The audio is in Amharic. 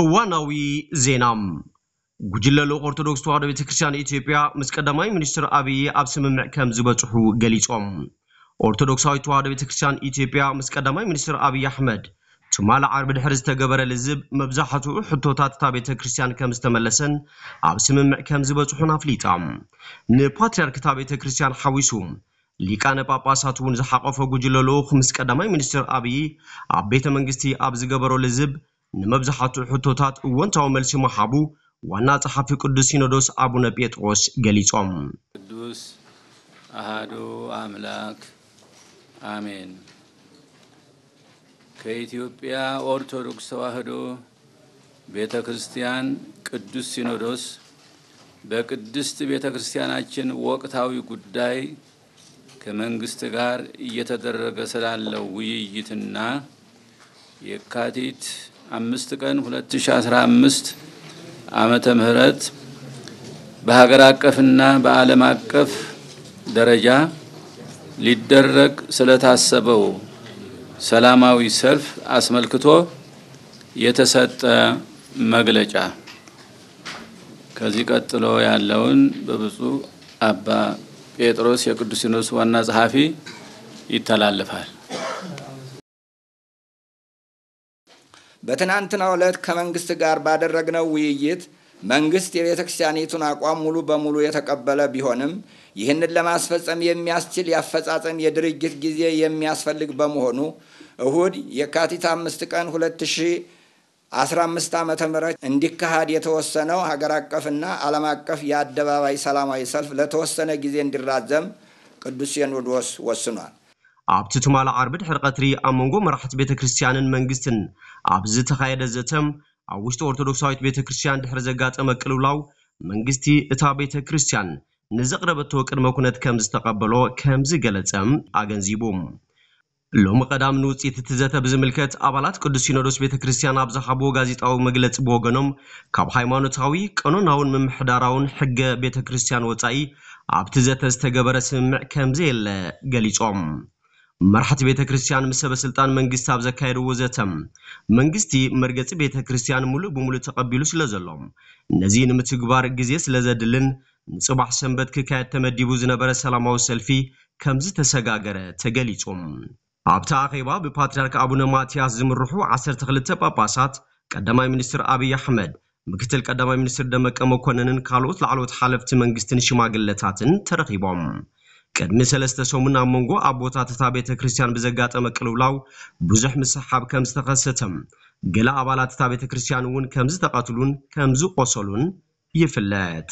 እዋናዊ ዜናም ጉጅለ ኦርቶዶክስ ተዋህዶ ቤተክርስትያን ኢትዮጵያ ምስ ቀዳማይ ሚኒስትር አብይ ኣብ ስምምዕ ከም ዝበፅሑ ገሊፆም ኦርቶዶክሳዊ ተዋህዶ ቤተክርስትያን ኢትዮጵያ ምስ ቀዳማይ ሚኒስትር አብይ ኣሕመድ ትማል ዓርቢ ድሕሪ ዝተገበረ ልዝብ መብዛሕትኡ ሕቶታት እታ ቤተ ክርስቲያን ከም ዝተመለሰን ኣብ ስምምዕ ከም ዝበፅሑን ኣፍሊጣ ንፓትርያርክ እታ ቤተ ክርስቲያን ሓዊሱ ሊቃነ ጳጳሳት እውን ዝሓቐፈ ጉጅለ ልኡኽ ምስ ቀዳማይ ሚኒስትር አብይ ኣብ ቤተ መንግስቲ ኣብ ዝገበሮ ልዝብ ንመብዛሕትኡ ሕቶታት እወንታዊ መልሲ መሃቡ ዋና ጸሓፊ ቅዱስ ሲኖዶስ አቡነ ጴጥሮስ ገሊጾም። ቅዱስ አሃዶ አምላክ አሜን። ከኢትዮጵያ ኦርቶዶክስ ተዋህዶ ቤተ ክርስቲያን ቅዱስ ሲኖዶስ በቅድስት ቤተ ክርስቲያናችን ወቅታዊ ጉዳይ ከመንግስት ጋር እየተደረገ ስላለው ውይይትና የካቲት አምስት ቀን 2015 ዓመተ ምህረት በሀገር አቀፍና በዓለም አቀፍ ደረጃ ሊደረግ ስለታሰበው ሰላማዊ ሰልፍ አስመልክቶ የተሰጠ መግለጫ። ከዚህ ቀጥሎ ያለውን በብፁዕ አባ ጴጥሮስ የቅዱስ ሲኖዶስ ዋና ጸሐፊ ይተላለፋል። በትናንትናው ዕለት ከመንግስት ጋር ባደረግነው ውይይት መንግስት የቤተ ክርስቲያኒቱን አቋም ሙሉ በሙሉ የተቀበለ ቢሆንም ይህንን ለማስፈጸም የሚያስችል የአፈጻጸም የድርጅት ጊዜ የሚያስፈልግ በመሆኑ እሁድ የካቲት አምስት ቀን 2015 ዓ ም እንዲካሄድ የተወሰነው ሀገር አቀፍና ዓለም አቀፍ የአደባባይ ሰላማዊ ሰልፍ ለተወሰነ ጊዜ እንዲራዘም ቅዱስ ሲኖዶስ ወስኗል። ኣብቲ ትማሊ ዓርቢ ድሕሪ ቀትሪ ኣብ መንጎ መራሕቲ ቤተ ክርስትያንን መንግስትን ኣብ ዝተኻየደ ዘተም ኣብ ውሽጢ ኦርቶዶክሳዊት ቤተ ክርስትያን ድሕሪ ዘጋጠመ ቅልውላው መንግስቲ እታ ቤተ ክርስትያን ንዘቕረበቶ ቅድመ ኩነት ከም ዝተቐበሎ ከም ዝገለጸም ኣገንዚቡ ሎሚ ቀዳም ንውፅኢት እቲ ዘተ ብዝምልከት ኣባላት ቅዱስ ሲኖዶስ ቤተ ክርስትያን ኣብ ዝሃቦ ጋዜጣዊ መግለፂ ብወገኖም ካብ ሃይማኖታዊ ቀኖናውን ምምሕዳራውን ሕገ ቤተ ክርስትያን ወፃኢ ኣብቲ ዘተ ዝተገበረ ስምምዕ ከምዘየለ ገሊፆም መራሕቲ ቤተ ክርስቲያን ምስ ሰበስልጣን መንግስቲ ኣብ ዘካየዱ ወዘተ መንግስቲ መርገፂ ቤተ ክርስቲያን ሙሉእ ብሙሉእ ተቐቢሉ ስለ ዘሎ ነዚ ንምትግባር ግዜ ስለ ዘድልን ንፅባሕ ሰንበት ክካየድ ተመዲቡ ዝነበረ ሰላማዊ ሰልፊ ከምዚ ተሰጋገረ ተገሊጹ ኣብቲ ኣኼባ ብፓትርያርክ አቡነ ማትያስ ዝምርሑ 12 ጳጳሳት ቀዳማይ ሚኒስትር ኣብይ ኣሕመድ ምክትል ቀዳማይ ሚኒስትር ደመቀ መኮንንን ካልኦት ላዕለዎት ሓለፍቲ መንግስትን ሽማግለታትን ተረኺቦም ቅድሚ ሰለስተ ሰሙን ኣብ መንጎ ኣቦታት እታ ቤተ ክርስትያን ብዘጋጠመ ቅልውላው ብዙሕ ምስሓብ ከም ዝተኸሰተም ገለ ኣባላት እታ ቤተ ክርስትያን እውን ከም ዝተቐትሉን ከም ዝቆሰሉን ይፍለጥ።